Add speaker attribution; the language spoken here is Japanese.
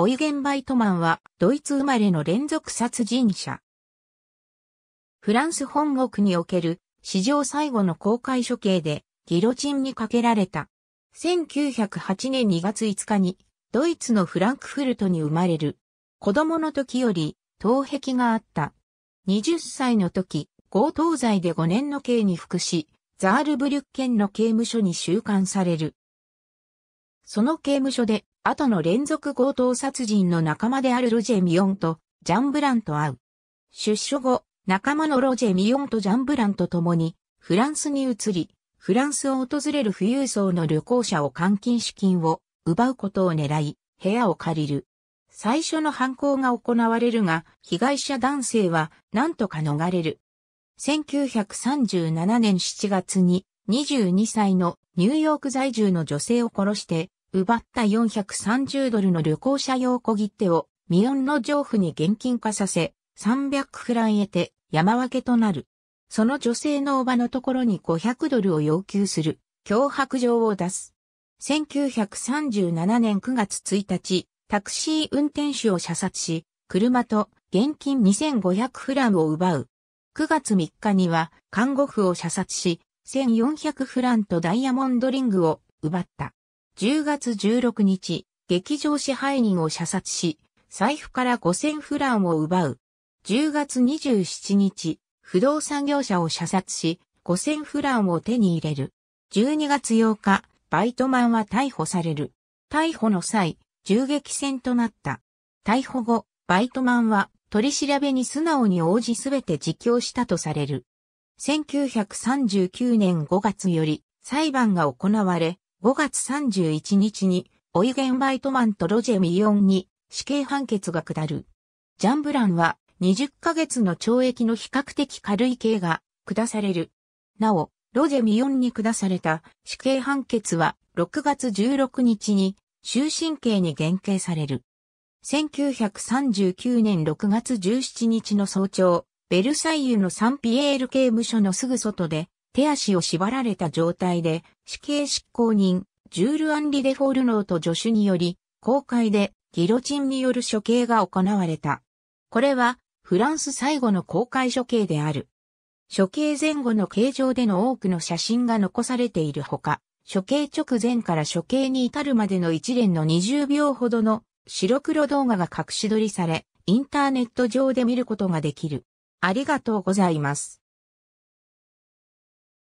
Speaker 1: オイゲン・バイトマンはドイツ生まれの連続殺人者。フランス本国における史上最後の公開処刑でギロチンにかけられた。1908年2月5日にドイツのフランクフルトに生まれる。子供の時より頭壁があった。20歳の時、強盗罪で5年の刑に服し、ザールブリュッケンの刑務所に収監される。その刑務所で後の連続強盗殺人の仲間であるロジェ・ミヨンとジャン・ブランと会う。出所後、仲間のロジェ・ミヨンとジャン・ブランと共にフランスに移り、フランスを訪れる富裕層の旅行者を監禁資金を奪うことを狙い、部屋を借りる。最初の犯行が行われるが、被害者男性は何とか逃れる。1937年7月に22歳のニューヨーク在住の女性を殺して奪った430ドルの旅行者用小切手をミヨンの上夫に現金化させ、300フラン得て山分けとなる。その女性のおばのところに500ドルを要求する、脅迫状を出す。1937年9月1日、タクシー運転手を射殺し、車と現金2500フランを奪う。9月3日には看護婦を射殺し、1400フランとダイヤモンドリングを奪った。10月16日、劇場支配人を射殺し、財布から5000フランを奪う。10月27日、不動産業者を射殺し、5000フランを手に入れる。12月8日、バイトマンは逮捕される。逮捕の際、銃撃戦となった。逮捕後、バイトマンは取り調べに素直に応じすべて自供したとされる。1939年5月より裁判が行われ、5月31日に、オイゲン・バイトマンとロジェ・ミヨンに死刑判決が下る。ジャン・ブランは20ヶ月の懲役の比較的軽い刑が下される。なお、ロジェ・ミヨンに下された死刑判決は6月16日に終身刑に減刑される。1939年6月17日の早朝、ベルサイユのサンピエール刑務所のすぐ外で手足を縛られた状態で死刑執行人、ジュール・アンリ・デフォルノーと助手により、公開でギロチンによる処刑が行われた。これはフランス最後の公開処刑である。処刑前後の形状での多くの写真が残されているほか、処刑直前から処刑に至るまでの一連の20秒ほどの白黒動画が隠し撮りされ、インターネット上で見ることができる。ありがとうございます。